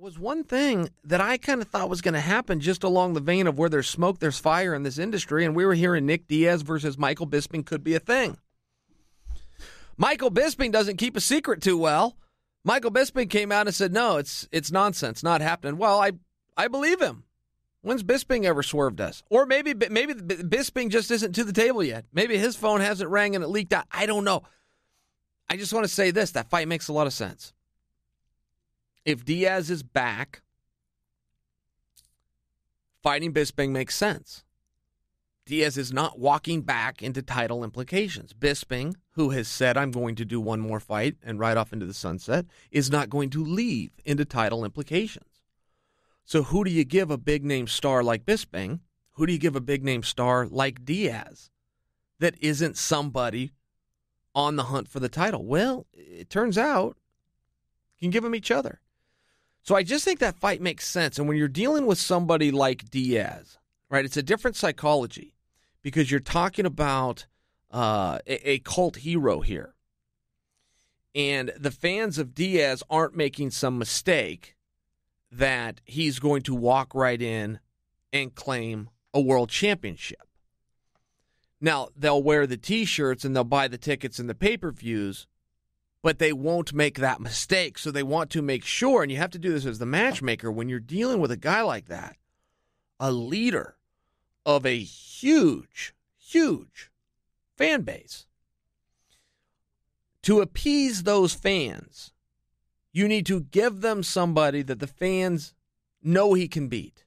was one thing that I kind of thought was going to happen just along the vein of where there's smoke, there's fire in this industry. And we were hearing Nick Diaz versus Michael Bisping could be a thing. Michael Bisping doesn't keep a secret too well. Michael Bisping came out and said, "No, it's it's nonsense, not happening." Well, I I believe him. When's Bisping ever swerved us? Or maybe maybe Bisping just isn't to the table yet. Maybe his phone hasn't rang and it leaked out. I don't know. I just want to say this: that fight makes a lot of sense if Diaz is back, fighting Bisping makes sense. Diaz is not walking back into title implications. Bisping, who has said, I'm going to do one more fight and ride off into the sunset, is not going to leave into title implications. So, who do you give a big name star like Bisping? Who do you give a big name star like Diaz that isn't somebody on the hunt for the title? Well, it turns out you can give them each other. So I just think that fight makes sense. And when you're dealing with somebody like Diaz, right, it's a different psychology because you're talking about uh, a, a cult hero here. And the fans of Diaz aren't making some mistake that he's going to walk right in and claim a world championship. Now, they'll wear the t shirts and they'll buy the tickets and the pay per views, but they won't make that mistake. So they want to make sure, and you have to do this as the matchmaker when you're dealing with a guy like that, a leader of a huge, huge fan base. To appease those fans, you need to give them somebody that the fans know he can beat.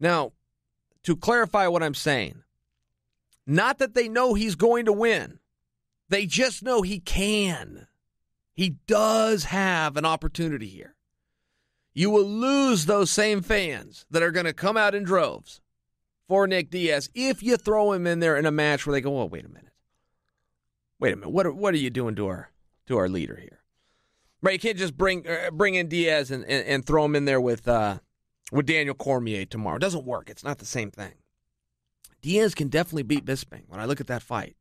Now, to clarify what I'm saying, not that they know he's going to win. They just know he can. He does have an opportunity here. You will lose those same fans that are going to come out in droves for Nick Diaz if you throw him in there in a match where they go, "Oh, wait a minute, wait a minute, what are, what are you doing to our to our leader here?" Right? You can't just bring uh, bring in Diaz and, and, and, throw him in there with uh, with Daniel Cormier tomorrow. It doesn't work. It's not the same thing. Diaz can definitely beat Bisping. When I look at that fight,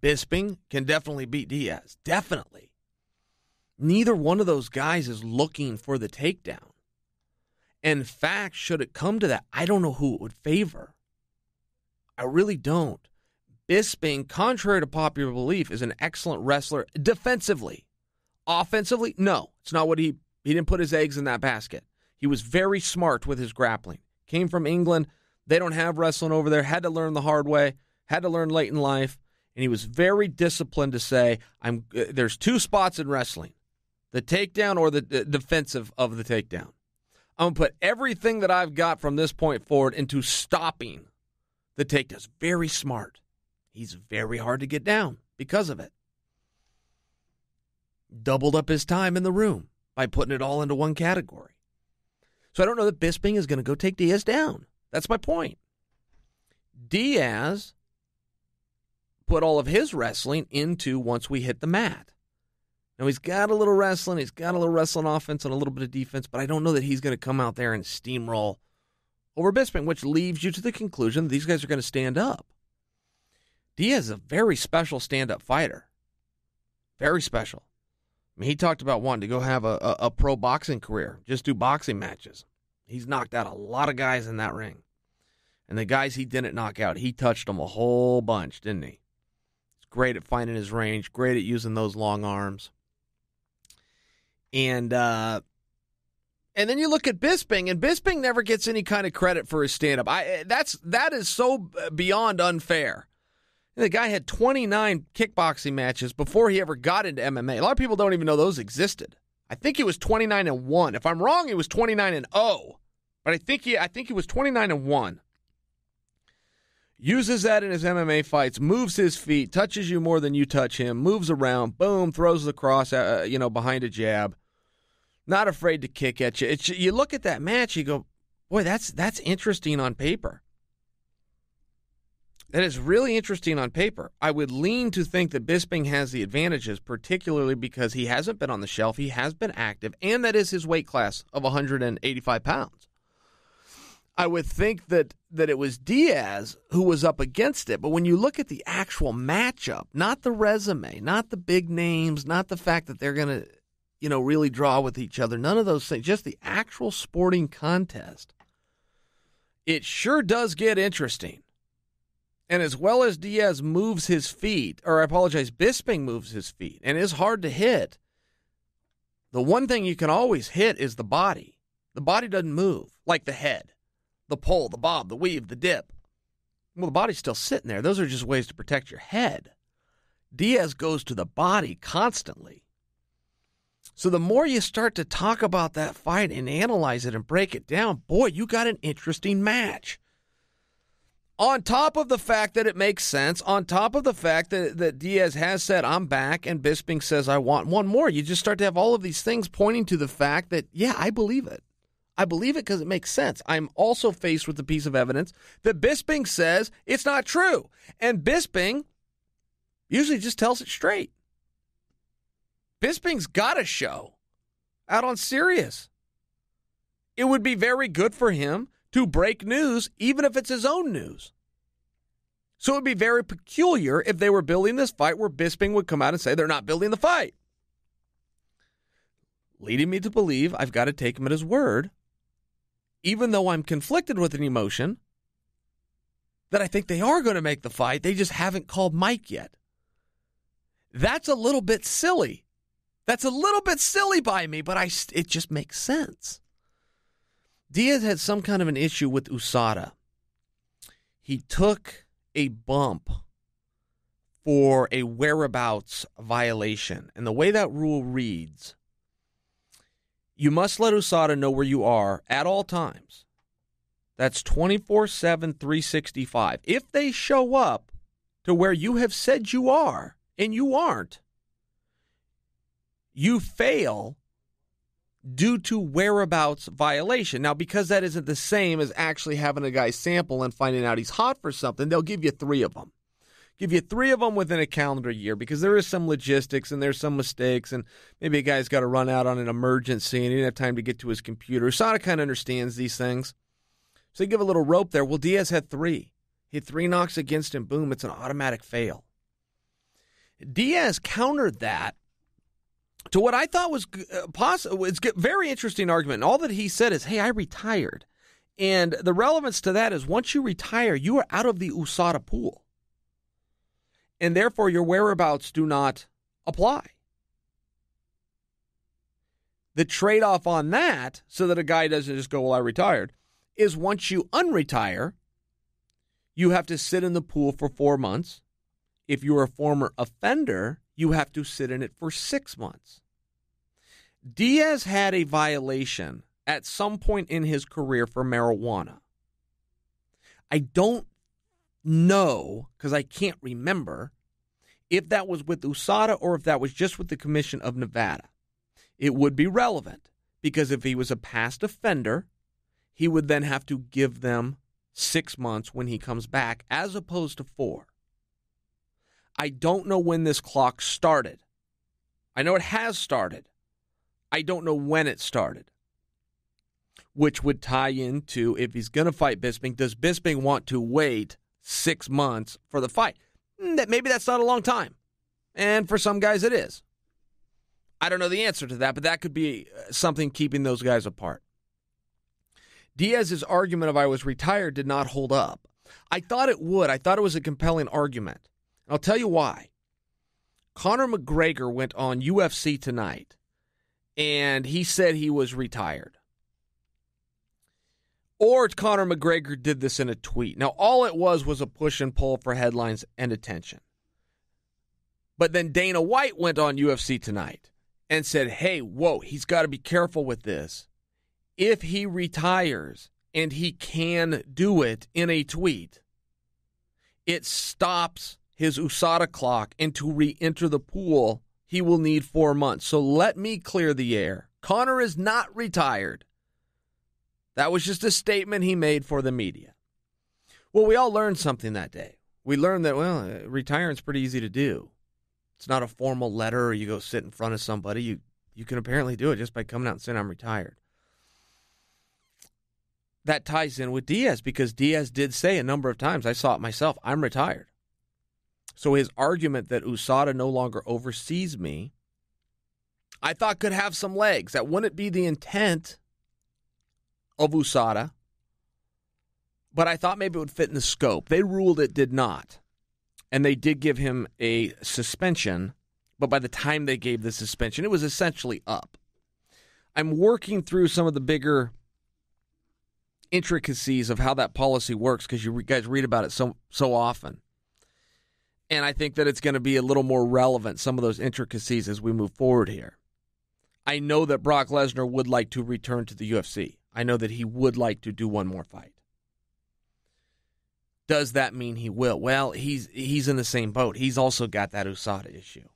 Bisping can definitely beat Diaz. Definitely. Neither one of those guys is looking for the takedown. In fact, should it come to that, I don't know who it would favor. I really don't. Bisping, contrary to popular belief, is an excellent wrestler defensively. Offensively, no, it's not what he he didn't put his eggs in that basket. He was very smart with his grappling. Came from England. They don't have wrestling over there. Had to learn the hard way. Had to learn late in life and he was very disciplined to say, "I'm." Uh, there's two spots in wrestling: the takedown or the defensive of the takedown. I'm gonna put everything that I've got from this point forward into stopping the takedown." Very smart. He's very hard to get down because of it. Doubled up his time in the room by putting it all into one category. So I don't know that Bisping is going to go take Diaz down. That's my point. Diaz put all of his wrestling into once we hit the mat. Now he's got a little wrestling, he's got a little wrestling offense and a little bit of defense, but I don't know that he's going to come out there and steamroll over Bisping, which leaves you to the conclusion that these guys are going to stand up. Diaz is a very special stand-up fighter. Very special. I mean, he talked about wanting to go have a, a, a pro boxing career, just do boxing matches. He's knocked out a lot of guys in that ring. And the guys he didn't knock out, he touched them a whole bunch, didn't he? great at finding his range, great at using those long arms. And uh, and then you look at Bisping, and Bisping never gets any kind of credit for his stand up. I that's that is so beyond unfair. The guy had 29 kickboxing matches before he ever got into MMA. A lot of people don't even know those existed. I think he was 29 and 1. If I'm wrong, he was 29 and 0. But I think he I think he was 29 and 1 uses that in his MMA fights, moves his feet, touches you more than you touch him, moves around, boom, throws the cross, uh, uh, you know, behind a jab, not afraid to kick at you. It's, you look at that match, you go, boy, that's that's interesting on paper. That is really interesting on paper. I would lean to think that Bisping has the advantages, particularly because he hasn't been on the shelf, he has been active, and that is his weight class of 185 pounds. I would think that that it was Diaz who was up against it. But when you look at the actual matchup, not the resume, not the big names, not the fact that they're going to, you know, really draw with each other, none of those things, just the actual sporting contest, it sure does get interesting. And as well as Diaz moves his feet, or I apologize, Bisping moves his feet and is hard to hit, the one thing you can always hit is the body. The body doesn't move like the head the pull, the bob, the weave, the dip. Well, the body's still sitting there. Those are just ways to protect your head. Diaz goes to the body constantly. So the more you start to talk about that fight and analyze it and break it down, boy, you got an interesting match. On top of the fact that it makes sense, on top of the fact that, that Diaz has said, I'm back, and Bisping says, I want one more, you just start to have all of these things pointing to the fact that, yeah, I believe it. I believe it because it makes sense. I'm also faced with the piece of evidence that Bisping says it's not true. And Bisping usually just tells it straight. Bisping's got a show out on Sirius. It would be very good for him to break news, even if it's his own news. So it would be very peculiar if they were building this fight where Bisping would come out and say they're not building the fight leading me to believe I've got to take him at his word even though I'm conflicted with an emotion, that I think they are going to make the fight. They just haven't called Mike yet. That's a little bit silly. That's a little bit silly by me, but I it just makes sense. Diaz had some kind of an issue with Usada. He took a bump for a whereabouts violation. And the way that rule reads you must let USADA know where you are at all times. That's 24 7, 365. If they show up to where you have said you are and you aren't, you fail due to whereabouts violation. Now, because that isn't the same as actually having a guy sample and finding out he's hot for something, they'll give you three of them give you three of them within a calendar year because there is some logistics and there's some mistakes and maybe a guy's got to run out on an emergency and he didn't have time to get to his computer. Sada kind of understands these things. So they give a little rope there. Well, Diaz had three. Hit three knocks against him. Boom, it's an automatic fail. Diaz countered that to what I thought was possible. It's a very interesting argument. all that he said is, hey, I retired. And the relevance to that is once you retire, you are out of the USADA pool and therefore your whereabouts do not apply. The trade off on that, so that a guy doesn't just go, Well, I retired, is once you unretire, you have to sit in the pool for four months. If you're a former offender, you have to sit in it for six months. Diaz had a violation at some point in his career for marijuana. I don't know, because I can't remember, if that was with USADA or if that was just with the Commission of Nevada. It would be relevant because if he was a past offender, he would then have to give them six months when he comes back as opposed to four. I don't know when this clock started. I know it has started. I don't know when it started, which would tie into if he's going to fight Bisping. Does Bisping want to wait six months for the fight. Hmm, that maybe that's not a long time, and for some guys it is. I don't know the answer to that, but that could be uh, something keeping those guys apart. Diaz's argument of I was retired did not hold up. I thought it would. I thought it was a compelling argument. I'll tell you why. Conor McGregor went on UFC tonight and he said he was retired or Conor McGregor did this in a tweet. Now, all it was was a push and pull for headlines and attention. But then Dana White went on UFC tonight and said, hey, whoa, he's got to be careful with this. If he retires, and he can do it in a tweet, it stops his USADA clock, and to re enter the pool, he will need four months. So let me clear the air. Connor is not retired. That was just a statement he made for the media. Well, we all learned something that day. We learned that, well, uh, retiring's pretty easy to do. It's not a formal letter or you go sit in front of somebody. You, you can apparently do it just by coming out and saying, I'm retired. That ties in with Diaz because Diaz did say a number of times, I saw it myself, I'm retired. So his argument that USADA no longer oversees me, I thought could have some legs. That wouldn't be the intent of USADA, but I thought maybe it would fit in the scope. They ruled it did not, and they did give him a suspension, but by the time they gave the suspension, it was essentially up. I'm working through some of the bigger intricacies of how that policy works because you guys read about it so so often. And I think that it's going to be a little more relevant some of those intricacies as we move forward here. I know that Brock Lesnar would like to return to the UFC. I know that he would like to do one more fight. Does that mean he will? Well, he's he's in the same boat. He's also got that Usada issue.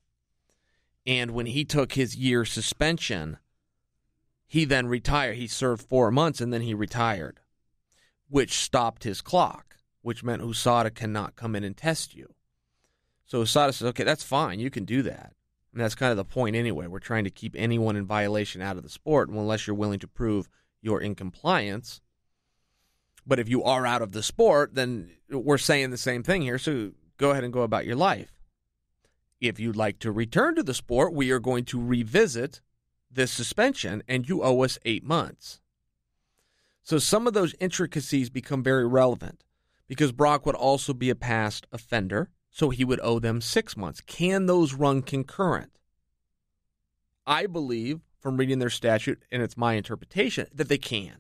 And when he took his year suspension, he then retired. He served four months and then he retired, which stopped his clock, which meant Usada cannot come in and test you. So Usada says, okay, that's fine. You can do that. And that's kind of the point anyway. We're trying to keep anyone in violation out of the sport unless you're willing to prove – you're in compliance. But if you are out of the sport, then we're saying the same thing here. So go ahead and go about your life. If you'd like to return to the sport, we are going to revisit this suspension and you owe us eight months. So some of those intricacies become very relevant because Brock would also be a past offender. So he would owe them six months. Can those run concurrent? I believe from reading their statute, and it's my interpretation that they can.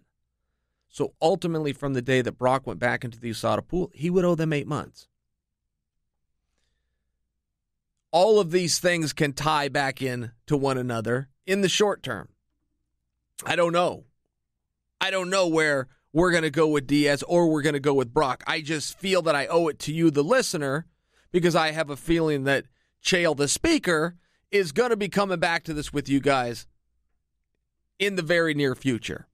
So ultimately, from the day that Brock went back into the USADA pool, he would owe them eight months. All of these things can tie back in to one another in the short term. I don't know. I don't know where we're going to go with Diaz or we're going to go with Brock. I just feel that I owe it to you, the listener, because I have a feeling that Chael, the speaker, is going to be coming back to this with you guys in the very near future.